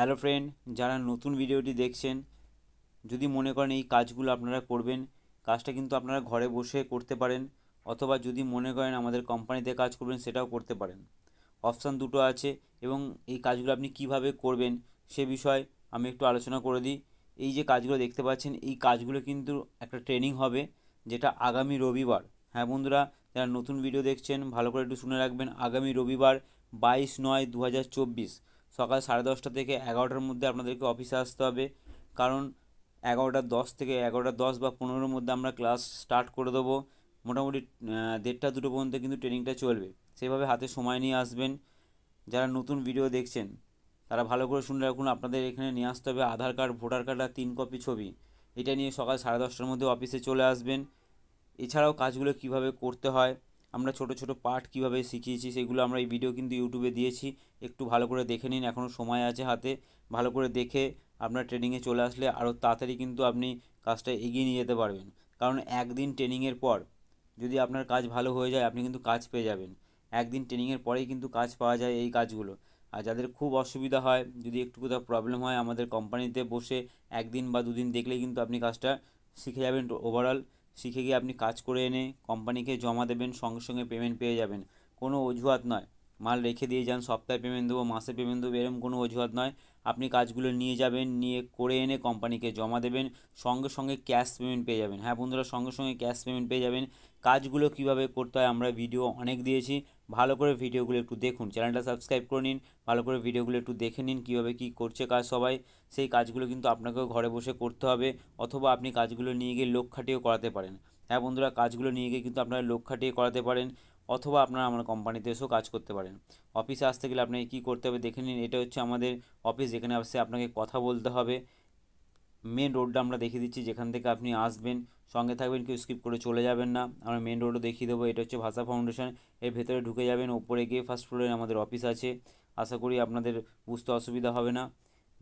hello friend যারা নতুন ভিডিওটি দেখছেন যদি মনে করেন এই কাজগুলো আপনারা করবেন কাজটা কিন্তু আপনারা ঘরে বসে করতে পারেন অথবা যদি মনে করেন আমাদের কোম্পানিতে কাজ করবেন সেটাও করতে পারেন অপশান দুটো আছে এবং এই কাজগুলো আপনি কিভাবে করবেন সে বিষয়ে আমি একটু আলোচনা করে দিই এই যে কাজগুলো দেখতে পাচ্ছেন এই কাজগুলো কিন্তু একটা ট্রেনিং হবে যেটা আগামী রবিবার হ্যাঁ বন্ধুরা যারা নতুন ভিডিও দেখছেন ভালো করে একটু শুনে রাখবেন আগামী রবিবার বাইশ নয় দু হাজার চব্বিশ সকাল সাড়ে দশটা থেকে এগারোটার মধ্যে আপনাদেরকে অফিসে আসতে হবে কারণ এগারোটা দশ থেকে এগারোটা দশ বা পনেরোর মধ্যে আমরা ক্লাস স্টার্ট করে দেবো মোটামুটি দেড়টা দুটো পর্যন্ত কিন্তু ট্রেনিংটা চলবে সেভাবে হাতে সময় নিয়ে আসবেন যারা নতুন ভিডিও দেখছেন তারা ভালো করে শুনে রাখুন আপনাদের এখানে নিয়ে আসতে হবে আধার কার্ড ভোটার কার্ড আর তিন কপি ছবি এটা নিয়ে সকাল সাড়ে দশটার মধ্যে অফিসে চলে আসবেন এছাড়াও কাজগুলো কিভাবে করতে হয় আমরা ছোট ছোট পার্ট কিভাবে শিখিয়েছি সেগুলো আমরা এই ভিডিও কিন্তু ইউটিউবে দিয়েছি একটু ভালো করে দেখে নিন এখনও সময় আছে হাতে ভালো করে দেখে আপনার ট্রেনিংয়ে চলে আসলে আরও তাড়াতাড়ি কিন্তু আপনি কাজটা এগিয়ে নিয়ে যেতে পারবেন কারণ একদিন ট্রেনিংয়ের পর যদি আপনার কাজ ভালো হয়ে যায় আপনি কিন্তু কাজ পেয়ে যাবেন একদিন ট্রেনিংয়ের পরেই কিন্তু কাজ পাওয়া যায় এই কাজগুলো আর যাদের খুব অসুবিধা হয় যদি একটু কোথাও প্রবলেম হয় আমাদের কোম্পানিতে বসে একদিন বা দুদিন দেখলেই কিন্তু আপনি কাজটা শিখে যাবেন ওভারঅল শিখে গিয়ে আপনি কাজ করে এনে কোম্পানিকে জমা দেবেন সঙ্গে সঙ্গে পেমেন্ট পেয়ে যাবেন কোনো অজুহাত নয় মাল রেখে দিয়ে যান সপ্তাহে পেমেন্ট দেবো মাসে পেমেন্ট দেবো এরকম কোনো অজুহাত নয় আপনি কাজগুলো নিয়ে যাবেন নিয়ে করে এনে কোম্পানিকে জমা দেবেন সঙ্গে সঙ্গে ক্যাশ পেমেন্ট পেয়ে যাবেন হ্যাঁ বন্ধুরা সঙ্গে সঙ্গে ক্যাশ পেমেন্ট পেয়ে যাবেন কাজগুলো কিভাবে করতে হয় আমরা ভিডিও অনেক দিয়েছি ভালো করে ভিডিওগুলো একটু দেখুন চ্যানেলটা সাবস্ক্রাইব করে নিন ভালো করে ভিডিওগুলো একটু দেখে নিন কীভাবে কী করছে কাজ সবাই সেই কাজগুলো কিন্তু আপনাকেও ঘরে বসে করতে হবে অথবা আপনি কাজগুলো নিয়ে গিয়ে লোক খাটিয়েও করাতে পারেন হ্যাঁ বন্ধুরা কাজগুলো নিয়ে গিয়ে কিন্তু আপনারা লোক খাটিয়ে করাতে পারেন অথবা আপনারা আমার কোম্পানিতে এসেও কাজ করতে পারেন অফিসে আসতে গেলে আপনাকে কী করতে হবে দেখে নিন এটা হচ্ছে আমাদের অফিস যেখানে আসছে আপনাকে কথা বলতে হবে মেন রোডটা আমরা দেখিয়ে দিচ্ছি যেখান থেকে আপনি আসবেন সঙ্গে থাকবেন কেউ স্কিপ করে চলে যাবেন না আমরা মেন রোডও দেখিয়ে দেবো এটা হচ্ছে ভাষা ফাউন্ডেশন এর ভেতরে ঢুকে যাবেন ওপরে গিয়ে ফার্স্ট ফ্লোরে আমাদের অফিস আছে আশা করি আপনাদের বুঝতে অসুবিধা হবে না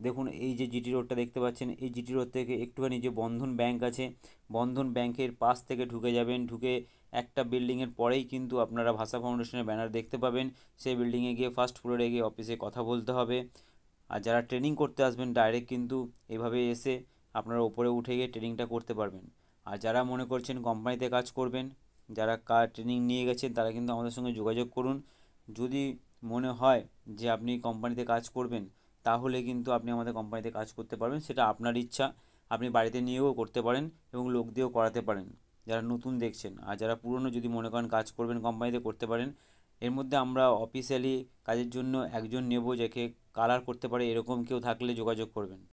দেখুন এই যে জিটি রোডটা দেখতে পাচ্ছেন এই জিটি রোড থেকে একটুখানি যে বন্ধন ব্যাংক আছে বন্ধন ব্যাংকের পাশ থেকে ঢুকে যাবেন ঢুকে একটা বিল্ডিংয়ের পরেই কিন্তু আপনারা ভাষা ফাউন্ডেশনের ব্যানার দেখতে পাবেন সেই বিল্ডিংয়ে গিয়ে ফার্স্ট ফ্লোরে গিয়ে অফিসে কথা বলতে হবে আর যারা ট্রেনিং করতে আসবেন ডাইরেক্ট কিন্তু এভাবে এসে আপনারা ওপরে উঠে গিয়ে ট্রেনিংটা করতে পারবেন আর যারা মনে করছেন কোম্পানিতে কাজ করবেন যারা কাজ ট্রেনিং নিয়ে গেছেন তারা কিন্তু আমাদের সঙ্গে যোগাযোগ করুন যদি মনে হয় যে আপনি কোম্পানিতে কাজ করবেন তাহলে কিন্তু আপনি আমাদের কোম্পানিতে কাজ করতে পারবেন সেটা আপনার ইচ্ছা আপনি বাড়িতে নিয়েও করতে পারেন এবং লোক দিয়েও করাতে পারেন যারা নতুন দেখছেন আর যারা পুরনো যদি মনে করেন কাজ করবেন কোম্পানিতে করতে পারেন এর মধ্যে আমরা অফিসিয়ালি কাজের জন্য একজন নেব যাকে কালার করতে পারে এরকম কেউ থাকলে যোগাযোগ করবেন